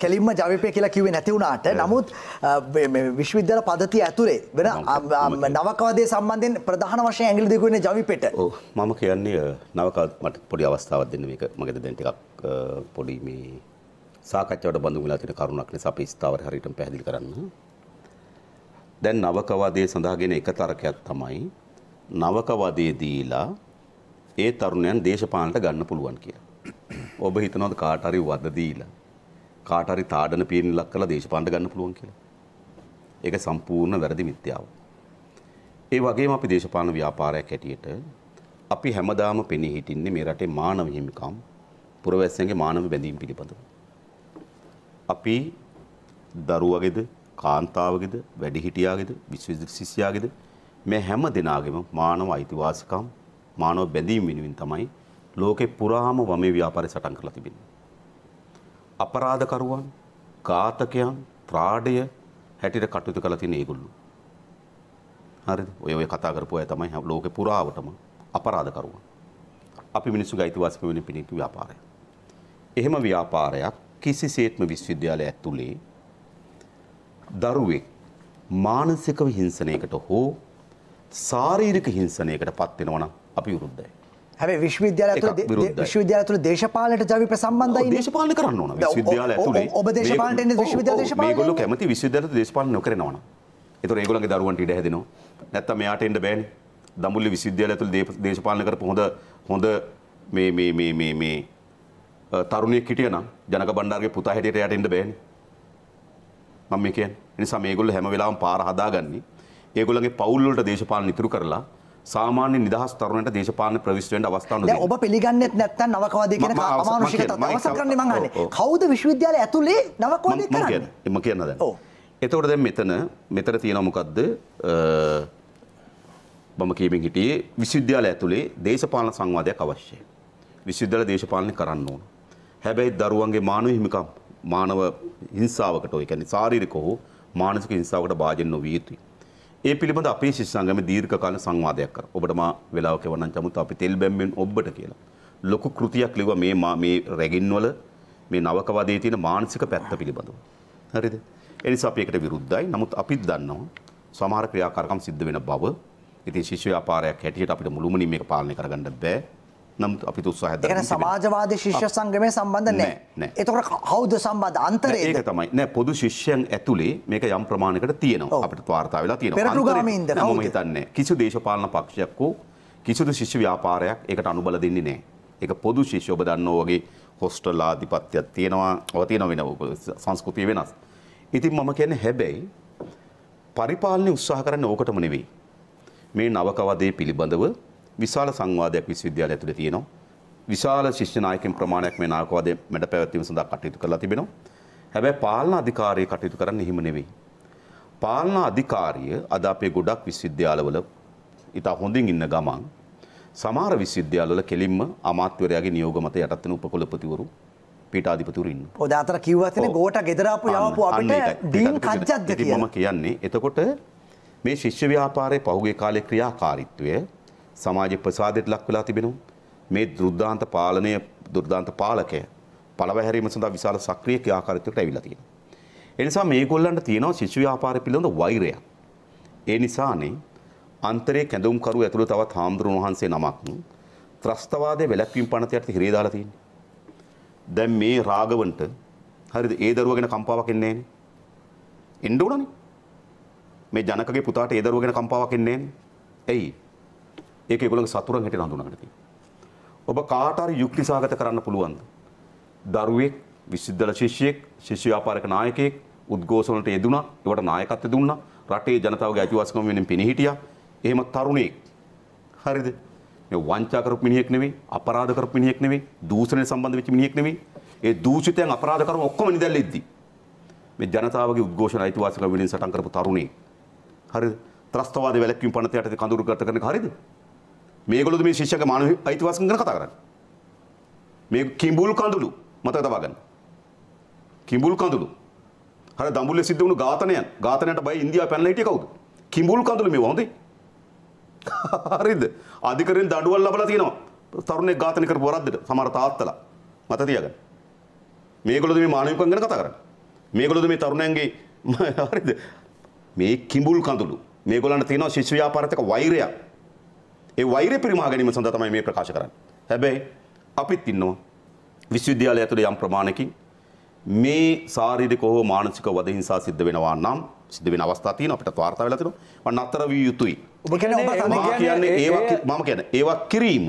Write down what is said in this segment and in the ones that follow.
කෙලින්ම ජවිපය කියලා කිවේ නැතිවුණට නමුත් විශ්විද්‍යල පදති ඇතුරේ වෙන නවකවදේ සම්බන්ධෙන් ප්‍රධාන වශය ඇගිලි දෙකුවන ජවිපෙට මම කියන්නේ නවකත් මට පොඩි අවස්ථාවත් දෙන්න එක මගද දැන්ටිකක් පොඩි මේ සාකච්චවට බඳු වෙලා තින කරුණක්න සප ස්ථාවර හරිටම පැදිි කරන්න දැන් නවකවාදය සඳහාගෙන එක තරකයක් තමයි නවකවදේ දීලා ඒ තරුණයන් දේශපාලට ගන්න පුළුවන් කියලා. ඔබ හිතනොද කාටරි වද දීලා කාටරි තාඩන පීන ලක් කළ දේශපාන්ඩ ගන්න පුළුවන් කියලා. ඒක සම්පූර්ණ වැරදි මිත්‍යාව. ඒ වගේම අපි දේශපාන ව්‍යාපාරයක් හැටියට අපි හැමදාම පෙනී හිටින්නේ මේ රටේ මානව හිමිකම් පුරවැස්සන්ගේ මානව බැඳීම් පිළිබඳව. අපි දරුවගෙද කාන්තාවගෙද වැඩිහිටියාගෙද විශ්වවිද්‍යාල ශිෂ්‍යයාගෙද මේ හැම දෙනාගෙම මානව අයිතිවාසිකම් මානව බැඳීම් වෙනුවෙන් තමයි ලෝකේ පුරාම වමේ ව්‍යාපාරය සටන් කරලා තිබෙන්නේ. අපරාධකරුවන් ඝාතකයන් ත්‍රාඩය හැටියට කටයුතු කළ තියෙන ඒගොල්ලෝ. හරිද? ඔය ඔය කතා කරපු අය තමයි ලෝකේ පුරාවටම අපරාධකරුවන්. අපි මිනිස්සුගේ අයිතිවාසිකම වෙන පිණිතු ව්‍යාපාරය. එහෙම ව්‍යාපාරයක් කිසිසේත්ම විශ්වවිද්‍යාලය ඇතුලේ දරුවෙක් මානසිකව හිංසනයකට හෝ ශාරීරික හිංසනයකට පත් වෙනවා නම් අපි විරුද්ධයි. හැබ විශ්වවිද්‍යාල විශ්වවිද්‍යාල තුළ දේශපාලට ජවිප සම්බන්ධයි දේශපාලන කරන්න ඕන විශ්වවිද්‍යාල ඇතුළේ ඔබ දේශපාලට විශ්වවිද්‍යාල දේශපාලන මේගොල්ලෝ කැමති විශ්වවිද්‍යාල දේශපාලන නොකරනවා නම් ඒතර ඒගොල්ලන්ගේ දරුවන්ට ඉඩ හැදෙනවා නැත්තම් මෙයාට එන්න බෑනේ දඹුල්ල විශ්වවිද්‍යාලය ඇතුළේ දේශපාලන කරපු හොඳ හොඳ මේ මේ මේ මේ මේ තරුණයෙක් හිටියනම් ජනක බණ්ඩාරගේ පුතා හැටියට යට එන්න බෑනේ. මම මේ කියන්නේ. ඒ නිසා මේගොල්ලෝ හැම වෙලාවෙම පාර හදාගන්නේ. ඒගොල්ලන්ගේ පවුල් වලට දේශපාලන ඉතුරු කරලා සාමාන්‍ය නිදහස් තරුණයට දේශපාලන ප්‍රවිෂ්ට වෙන්න අවස්ථාවක් නෑ. ඔබ පිළිගන්නේත් නැත්නම් නවකවාදී කියන අමානුෂික තත්ත්වය අවසන් කරන්නේ මං අහන්නේ. කවුද විශ්වවිද්‍යාලය ඇතුලේ නවකවාදී කරන්නේ? මම කියන්න දැන්. ඔව්. එතකොට දැන් මෙතන මෙතන තියෙනවා මොකද්ද? මම කියමින් හිටියේ විශ්වවිද්‍යාලය ඇතුලේ දේශපාලන සංවාදයක් අවශ්‍යයි. විශ්වවිද්‍යාල දේශපාලනය කරන්න ඕන. හැබැයි දරුවන්ගේ මානව හිමිකම් මානව හිංසාවකට, ඒ කියන්නේ ශාරීරික හෝ මානසික හිංසාවකට භාජන නොවිය යුතුයි. ඒ පිළිබඳ අපේ ශිෂ්‍ය සංගමේ දීර්ඝකාල සංවාදයක් කරා. ඔබට මා වෙලාවක වණන් චමුත අපි තෙල් බැම්මෙන් ඔබට කියලා. ලොකු කෘතියක් ලිව්වා මේ මේ රැගින්වල මේ නවකවාදයේ තියෙන මානසික පැත්ත පිළිබඳව. හරිද? ඒ නිසා අපි ඒකට විරුද්ධයි. නමුත් අපිත් දන්නවා සමහර ක්‍රියාකාරකම් සිද්ධ වෙන බව. ඉතින් ශිෂ්‍ය ව්‍යාපාරයක් හැටියට අපිට මුළුමනින් මේක පාලනය කරගන්න බෑ. නමුත් අපි උත්සාහ දරනවා. සමාජවාදී ශිෂ්‍ය සංගමය සම්බන්ධ නැහැ. එතකොට කවුද සම්බන්ධ අන්තරේ? ඒක තමයි. නෑ පොදු ශිෂ්‍යයන් ඇතුලේ මේක යම් ප්‍රමාණයකට තියෙනවා. අපිට වාර්තා වෙලා තියෙනවා. අන්තරේ මම හිතන්නේ කිසි දේශපාලන පක්ෂයක් හෝ කිසිදු ශිෂ්‍ය ව්‍යාපාරයක් ඒකට අනුබල දෙන්නේ නැහැ. ඒක පොදු ශිෂ්‍ය ඔබ දන්නෝ වගේ හොස්ටල් ආධිපත්‍යයක් තියෙනවා. ඔය තියෙන වෙන සංස්කෘතිය වෙනස්. ඉතින් මම කියන්නේ හැබැයි පරිපාලනේ උත්සාහ කරන්නේ ඕකටම නෙවෙයි. මේ නවකවදේ පිළිබඳව විශාල සංවාදයක් විශ්වවිද්‍යාලය ඇතුළේ තියෙනවා. විශාල ශිෂ්‍ය නායකයන් ප්‍රමාණයක් මේ නායකවාදයේ මැඩ පැවැත්වීම සඳහා කටයුතු කරලා තිබෙනවා. හැබැයි පාලන අධිකාරිය කටයුතු කරන්නේ එහෙම නෙවෙයි. පාලන අධිකාරිය අද අපේ ගොඩක් විශ්වවිද්‍යාලවල ඉතා හොඳින් ඉන්න ගමන් සමහර විශ්වවිද්‍යාලවල කෙලින්ම අමාත්‍යවරයාගේ නියෝග මත යටත් වෙන උපකුලපතිවරු පීඨාධිපතිවරු ඉන්නවා. ඔය දාතර කිව්වත් නේ ගෝට ගෙදරාපු යවපු අපිට ඩීන් කජ්ජද්ද කියලා. මම කියන්නේ එතකොට මේ ශිෂ්‍ය ව්‍යාපාරයේ පහුගිය කාලේ ක්‍රියාකාරීත්වය සමාජයේ ප්‍රසාදයට ලක් වෙලා තිබෙනවා. මේ දුර්දාන්ත පාලනය දුර්දාන්ත පාලකය පළවැහැරීම සඳහා විශාල සක්‍රිය ක්‍රියාකාරීත්වයකට ඇවිල්ලා තියෙනවා. ඒ නිසා මේගොල්ලන්ට තියෙනවා ශිශු ව්‍යාපාරය පිළිබඳ වෛරයක්. ඒ නිසානේ අන්තරේ කැඳවුම්කරු ඇතුළු තවත් හාමුදුරුවන් වහන්සේ නමක් ත්‍රස්තවාදයේ වැළැක්වීම පනතයට හිරේ දාලා තියෙන්නේ. දැන් මේ රාගවන්ට හරිද ඒ දරුවා ගැන කම්පාවක් එන්නේ නැහනේ. එන්න උනනේ. මේ ජනකගේ පුතාට ඒ දරුවා ගැන කම්පාවක් එන්නේ නැහනේ. ඇයි? ඒක ඒගොල්ලන්ගේ සතුරන් හැටියට හඳුනාගන්න තියෙනවා. ඔබ කාට හරි යුක්තිසහගත කරන්න පුළුවන්ද? දරුවෙක්, විශ්වවිද්‍යාල ශිෂ්‍යයෙක්, ශිෂ්‍ය ව්‍යාපාරික නායකයෙක් උද්ඝෝෂණ වලට යෙදුණා, ඒවට නායකත්වය දුන්නා, රටේ ජනතාවගේ අයිතිවාසිකම් වෙනුවෙන් පෙනී හිටියා. එහෙම තරුණයෙක්. හරිද? මේ වංචා කරපු මිනිහෙක් නෙවෙයි, අපරාධ කරපු මිනිහෙක් නෙවෙයි, දූෂණය සම්බන්ධ වෙච්ච මිනිහෙක් නෙවෙයි. ඒ දූෂිතයන් අපරාධ කරුවන් ඔක්කොම නිදැල්ලෙද්දී මේ ජනතාවගේ උද්ඝෝෂණ අයිතිවාසිකම් වෙනුවෙන් සටන් කරපු තරුණයෙක්. හරිද? ත්‍රස්තවාදී වැලැක්වීම් පනත යටතේ කඳුරු ගත කරන එක හරිද? මේගොල්ලෝ මේ ශිෂ්‍යක මානව අයිතිවාසිකම් ගැන කතා කරන්නේ. මේ කිඹුල් කඳුළු මතක තබා ගන්න. කිඹුල් කඳුළු. හර දඹුල්ලේ සිද්ධ වුණු ඝාතනයන් ඝාතනයට බය ඉන්දියාව පැනලා හිටියේ කවුද? කිඹුල් කඳුළු මේවා හොඳේ. හරිද? අධිකරණ දඬුවම් ලැබලා තියෙනවා. තරුණෙක් ඝාතනය කරපු වරද්දට සමහර තාත්තලා මත තියාගන්න. මේගොල්ලෝ මේ මානවිකම් ගැන කතා කරන්නේ. මේගොල්ලෝ මේ තරුණයන්ගේ හරිද? මේ කිඹුල් කඳුළු මේගොල්ලන්ට තියෙනවා ශිෂ්‍ය ව්‍යාපාරයක වෛරයක්. ඒ වෛරය පිරිමහා ගැනීම සඳහා තමයි මේ ප්‍රකාශ කරන්නේ. හැබැයි අපිත් ඉන්නවා විශ්වවිද්‍යාලය ඇතුළේ යම් ප්‍රමාණයකින් මේ ශාරීරික හෝ මානසික වදහිංසා සිද්ධ වෙනවා නම් සිද්ධ වෙන අවස්ථා තියෙනවා අපිට වාර්තා වෙලා තියෙනවා. මම නතර විය යුතුයි. ඔබ කියන්නේ ඒවා මම කියන්නේ ඒවා කිරීම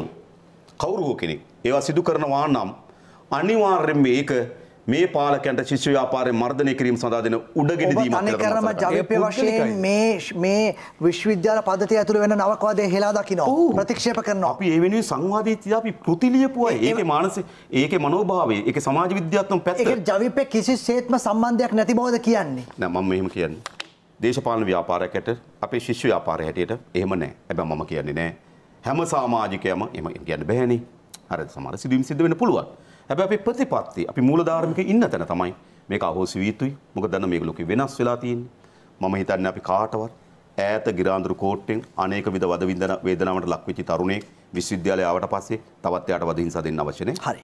කවුරු හෝ කෙනෙක් ඒවා සිදු කරනවා නම් අනිවාර්යයෙන්ම මේක මේ පාලකයන්ට ශිෂ්‍ය ව්‍යාපාරය මර්ධනය කිරීම සඳහා දෙන උඩගෙඩි දීමක් කරම ජවිප්‍ය වශයෙන් මේ මේ විශ්වවිද්‍යාල පද්ධතිය ඇතුළු වෙන නවකවාදය හෙලා දකිනවා ප්‍රතික්ෂේප කරනවා අපි ඒ වෙනුවෙන් සංවාදීත්‍ය අපි කෘති ලියපුවා ඒකේ මානසික ඒකේ මනෝභාවය ඒකේ සමාජ විද්‍යාත්මක පැත්ත ඒක ජවිප්‍ය කිසිසේත්ම සම්බන්ධයක් නැති බවද කියන්නේ නෑ මම මෙහෙම කියන්නේ දේශපාලන ව්‍යාපාරයකට අපේ ශිෂ්‍ය ව්‍යාපාරය හැටියට එහෙම නෑ හැබැයි මම කියන්නේ නෑ හැම සමාජිකයම එහෙම කියන්න බෑනේ හරිද සමහර සිදුවීම් සිද්ධ වෙන්න පුළුවන් හැබැයි අපේ ප්‍රතිපත්ති අපි මූලධාර්මික ඉන්න තැන තමයි මේක අහෝසි වීතුයි. මොකද දැන් මේක ලෝකේ වෙනස් වෙලා තියෙන්නේ. මම හිතන්නේ අපි කාටවත් ඈත ගිරාඳුරු කෝට්ටෙන් අනේක විද වද වේදනාවට ලක්විච්ච තරුණයෙක් විශ්වවිද්‍යාලය ආවට පස්සේ තවත් එයාට වද හිංසා දෙන්න අවශ්‍ය නැහැ. හරි.